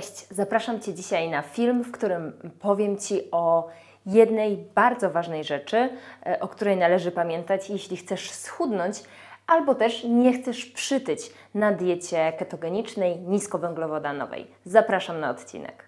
Cześć, zapraszam Cię dzisiaj na film, w którym powiem Ci o jednej bardzo ważnej rzeczy, e, o której należy pamiętać, jeśli chcesz schudnąć albo też nie chcesz przytyć na diecie ketogenicznej niskowęglowodanowej. Zapraszam na odcinek.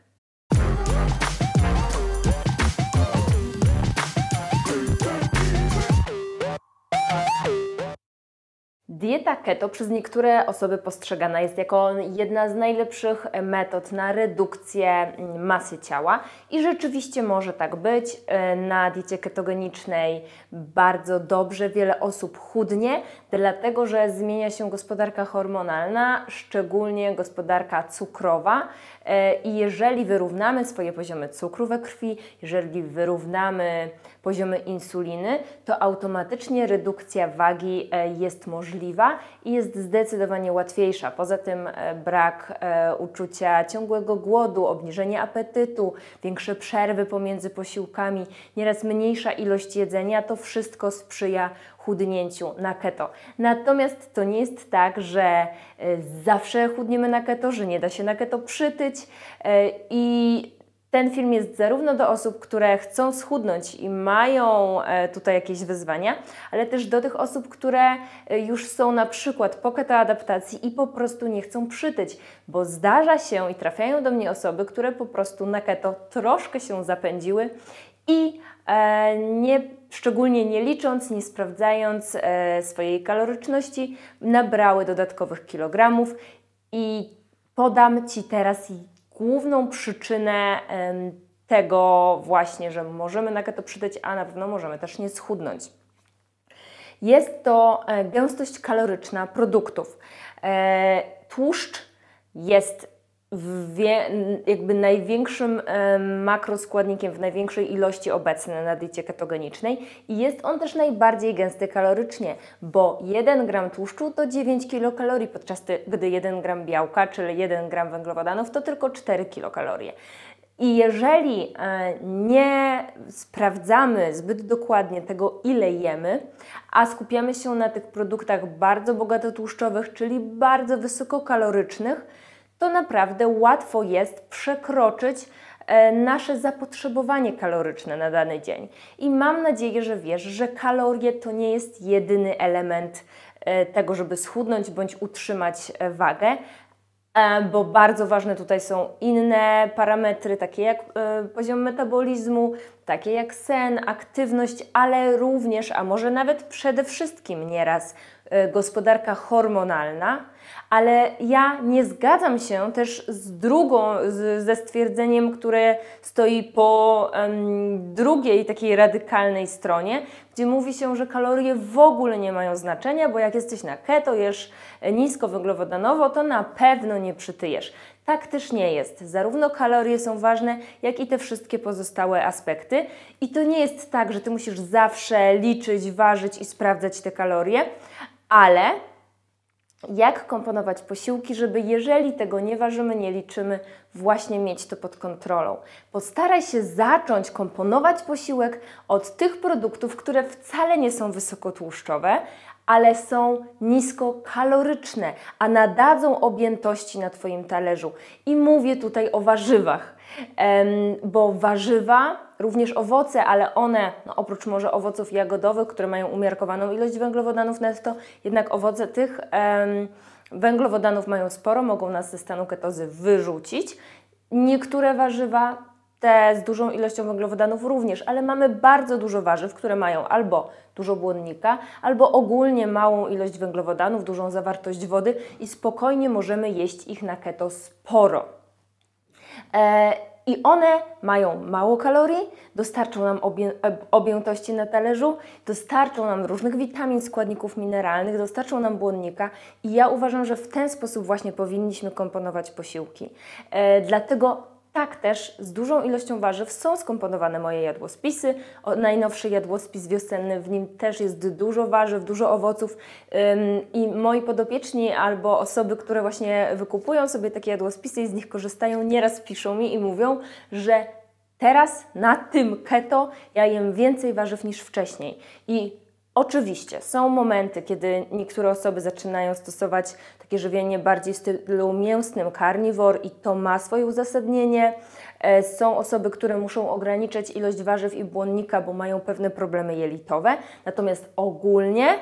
Dieta keto przez niektóre osoby postrzegana jest jako jedna z najlepszych metod na redukcję mm, masy ciała i rzeczywiście może tak być. E, na diecie ketogenicznej bardzo dobrze wiele osób chudnie, dlatego że zmienia się gospodarka hormonalna, szczególnie gospodarka cukrowa e, i jeżeli wyrównamy swoje poziomy cukru we krwi, jeżeli wyrównamy poziomy insuliny, to automatycznie redukcja wagi e, jest możliwa możliwa i jest zdecydowanie łatwiejsza. Poza tym e, brak e, uczucia ciągłego głodu, obniżenie apetytu, większe przerwy pomiędzy posiłkami, nieraz mniejsza ilość jedzenia, to wszystko sprzyja chudnięciu na keto. Natomiast to nie jest tak, że e, zawsze chudniemy na keto, że nie da się na keto przytyć i ten film jest zarówno do osób, które chcą schudnąć i mają e, tutaj jakieś wyzwania, ale też do tych osób, które e, już są na przykład po ketoadaptacji i po prostu nie chcą przytyć, bo zdarza się i trafiają do mnie osoby, które po prostu na keto troszkę się zapędziły i e, nie, szczególnie nie licząc, nie sprawdzając swojej kaloryczności, nabrały dodatkowych kilogramów i podam Ci teraz główną przyczynę tego właśnie, że możemy na keto przydać, a na pewno możemy też nie schudnąć. Jest to e, gęstość kaloryczna produktów. E, tłuszcz jest jakby największym makroskładnikiem, w największej ilości obecny na diecie ketogenicznej i jest on też najbardziej gęsty kalorycznie, bo 1 gram tłuszczu to 9 kilokalorii, podczas gdy 1 gram białka, czyli 1 gram węglowodanów to tylko 4 kilokalorie. I jeżeli e, nie sprawdzamy zbyt dokładnie tego, ile jemy, a skupiamy się na tych produktach bardzo bogato tłuszczowych, czyli bardzo wysokokalorycznych, to naprawdę łatwo jest przekroczyć e, nasze zapotrzebowanie kaloryczne na dany dzień. I mam nadzieję, że wiesz, że kalorie to nie jest jedyny element e, tego, żeby schudnąć bądź utrzymać e, wagę, bo bardzo ważne tutaj są inne parametry, takie jak poziom metabolizmu, takie jak sen, aktywność, ale również, a może nawet przede wszystkim nieraz E, gospodarka hormonalna, ale ja nie zgadzam się też z drugą, z, ze stwierdzeniem, które stoi po um, drugiej takiej radykalnej stronie, gdzie mówi się, że kalorie w ogóle nie mają znaczenia, bo jak jesteś na keto, jesz e, niskowęglowodanowo, to na pewno nie przytyjesz. Tak też nie jest. Zarówno kalorie są ważne, jak i te wszystkie pozostałe aspekty. I to nie jest tak, że ty musisz zawsze liczyć, ważyć i sprawdzać te kalorie, ale jak komponować posiłki, żeby jeżeli tego nie ważymy, nie liczymy, właśnie mieć to pod kontrolą. Postaraj się zacząć komponować posiłek od tych produktów, które wcale nie są wysokotłuszczowe, ale są niskokaloryczne, a nadadzą objętości na Twoim talerzu. I mówię tutaj o warzywach, bo warzywa, również owoce, ale one, no oprócz może owoców jagodowych, które mają umiarkowaną ilość węglowodanów netto, jednak owoce tych węglowodanów mają sporo, mogą nas ze stanu ketozy wyrzucić. Niektóre warzywa te z dużą ilością węglowodanów również, ale mamy bardzo dużo warzyw, które mają albo dużo błonnika, albo ogólnie małą ilość węglowodanów, dużą zawartość wody i spokojnie możemy jeść ich na keto sporo. E, I one mają mało kalorii, dostarczą nam e, objętości na talerzu, dostarczą nam różnych witamin, składników mineralnych, dostarczą nam błonnika i ja uważam, że w ten sposób właśnie powinniśmy komponować posiłki. E, dlatego tak też z dużą ilością warzyw są skomponowane moje jadłospisy. O, najnowszy jadłospis wiosenny, w nim też jest dużo warzyw, dużo owoców Ym, i moi podopieczni albo osoby, które właśnie wykupują sobie takie jadłospisy i z nich korzystają, nieraz piszą mi i mówią, że teraz na tym keto ja jem więcej warzyw niż wcześniej. I Oczywiście są momenty, kiedy niektóre osoby zaczynają stosować takie żywienie bardziej w stylu mięsnym, carnivore i to ma swoje uzasadnienie. E, są osoby, które muszą ograniczać ilość warzyw i błonnika, bo mają pewne problemy jelitowe. Natomiast ogólnie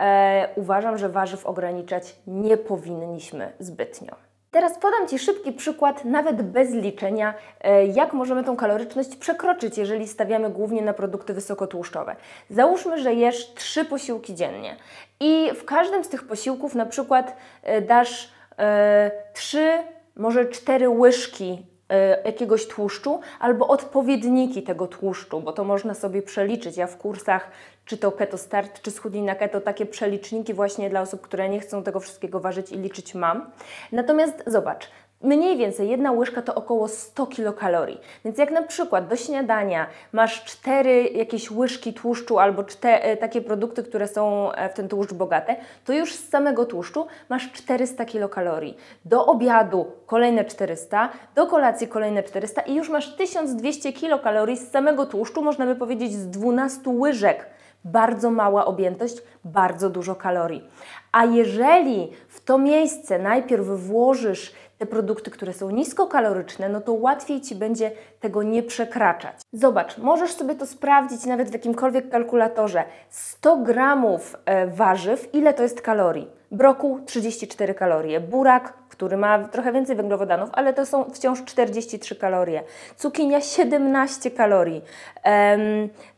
e, uważam, że warzyw ograniczać nie powinniśmy zbytnio. Teraz podam Ci szybki przykład, nawet bez liczenia, e, jak możemy tą kaloryczność przekroczyć, jeżeli stawiamy głównie na produkty wysokotłuszczowe. Załóżmy, że jesz trzy posiłki dziennie i w każdym z tych posiłków na przykład e, dasz e, trzy, może cztery łyżki E, jakiegoś tłuszczu albo odpowiedniki tego tłuszczu, bo to można sobie przeliczyć. Ja w kursach czy to keto start, czy schudnij na keto, takie przeliczniki właśnie dla osób, które nie chcą tego wszystkiego ważyć i liczyć mam. Natomiast zobacz, Mniej więcej jedna łyżka to około 100 kilokalorii. Więc jak na przykład do śniadania masz cztery jakieś łyżki tłuszczu albo e, takie produkty, które są e, w ten tłuszcz bogate, to już z samego tłuszczu masz 400 kilokalorii. Do obiadu kolejne 400, do kolacji kolejne 400 i już masz 1200 kilokalorii z samego tłuszczu, można by powiedzieć z 12 łyżek. Bardzo mała objętość, bardzo dużo kalorii. A jeżeli w to miejsce najpierw włożysz te produkty, które są niskokaloryczne, no to łatwiej Ci będzie tego nie przekraczać. Zobacz, możesz sobie to sprawdzić nawet w jakimkolwiek kalkulatorze. 100 gramów e, warzyw, ile to jest kalorii? Broku 34 kalorie, burak, który ma trochę więcej węglowodanów, ale to są wciąż 43 kalorie, cukinia 17 kalorii,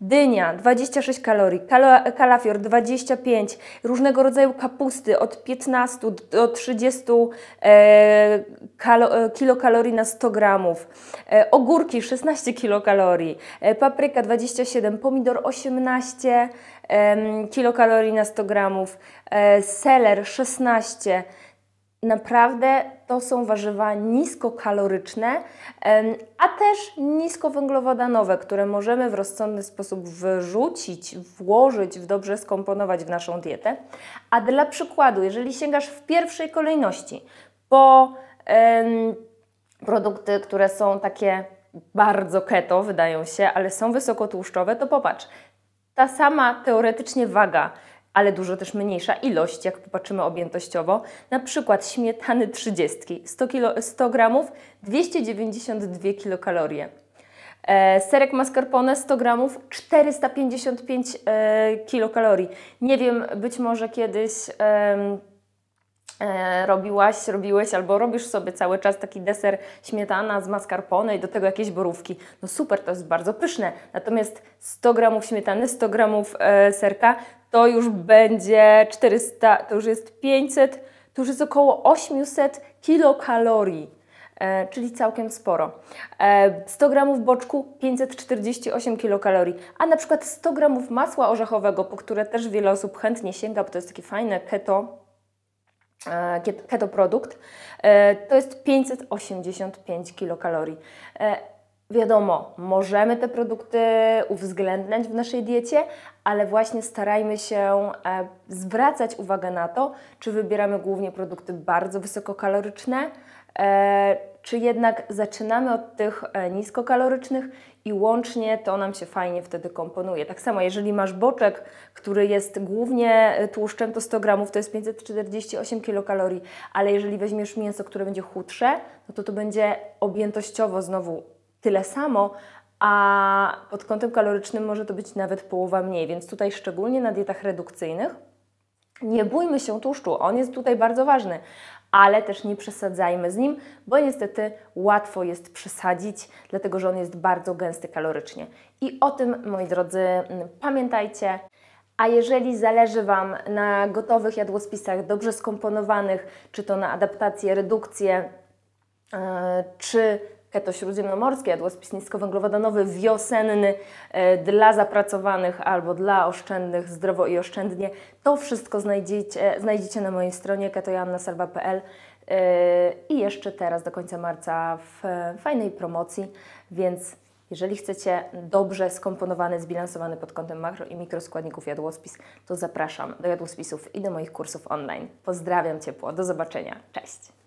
dynia 26 kalorii, kal kalafior 25, różnego rodzaju kapusty od 15 do 30 e, e, kilokalorii na 100 gramów, e, ogórki 16 kilokalorii, e, papryka 27, pomidor 18, kilokalorii na 100 gramów, e, seler 16. Naprawdę to są warzywa niskokaloryczne, a też niskowęglowodanowe, które możemy w rozsądny sposób wrzucić, włożyć, dobrze skomponować w naszą dietę. A dla przykładu, jeżeli sięgasz w pierwszej kolejności po em, produkty, które są takie bardzo keto, wydają się, ale są wysokotłuszczowe, to popatrz ta sama teoretycznie waga, ale dużo też mniejsza ilość, jak popatrzymy objętościowo. Na przykład śmietany 30, 100, kilo, 100 gramów, 292 kilokalorie. E, serek mascarpone 100 gramów, 455 e, kilokalorii. Nie wiem, być może kiedyś... E, E, robiłaś, robiłeś albo robisz sobie cały czas taki deser śmietana z mascarpone i do tego jakieś borówki. No super, to jest bardzo pyszne. Natomiast 100 gramów śmietany, 100 gramów e, serka to już będzie 400, to już jest 500, to już jest około 800 kilokalorii. E, czyli całkiem sporo. 100 gramów boczku 548 kilokalorii, a na przykład 100 gramów masła orzechowego, po które też wiele osób chętnie sięga, bo to jest takie fajne keto, E, keto produkt, e, to jest 585 kilokalorii. E, wiadomo, możemy te produkty uwzględniać w naszej diecie, ale właśnie starajmy się zwracać uwagę na to, czy wybieramy głównie produkty bardzo wysokokaloryczne, czy jednak zaczynamy od tych e, niskokalorycznych i łącznie to nam się fajnie wtedy komponuje. Tak samo, jeżeli masz boczek, który jest głównie e, tłuszczem, to 100 gramów to jest 548 kilokalorii, ale jeżeli weźmiesz mięso, które będzie chudsze, no to to będzie objętościowo znowu tyle samo, a pod kątem kalorycznym może to być nawet połowa mniej, więc tutaj szczególnie na dietach redukcyjnych nie bójmy się tłuszczu, on jest tutaj bardzo ważny, ale też nie przesadzajmy z nim, bo niestety łatwo jest przesadzić, dlatego że on jest bardzo gęsty kalorycznie. I o tym, moi drodzy, mm, pamiętajcie. A jeżeli zależy Wam na gotowych jadłospisach, dobrze skomponowanych, czy to na adaptację, redukcję, e, czy keto śródziemnomorskie, jadłospis węglowodanowy, wiosenny e, dla zapracowanych albo dla oszczędnych, zdrowo i oszczędnie. To wszystko znajdziecie, znajdziecie na mojej stronie ketojannaserwa.pl e, i jeszcze teraz do końca marca w fajnej promocji, więc jeżeli chcecie dobrze skomponowany, zbilansowany pod kątem makro i mikroskładników jadłospis, to zapraszam do jadłospisów i do moich kursów online. Pozdrawiam ciepło, do zobaczenia, cześć!